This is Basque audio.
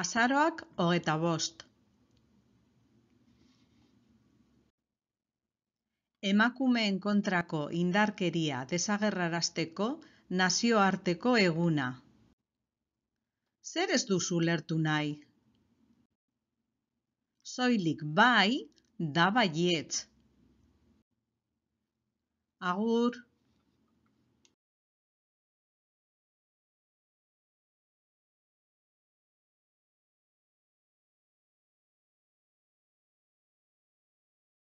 azaroak hogeta bost. Emakumeen kontrako indarkeria desagerrarazteko nazioarteko eguna. Zer ez duzu lertu nahi? Soilik bai, daba jietz. Agur.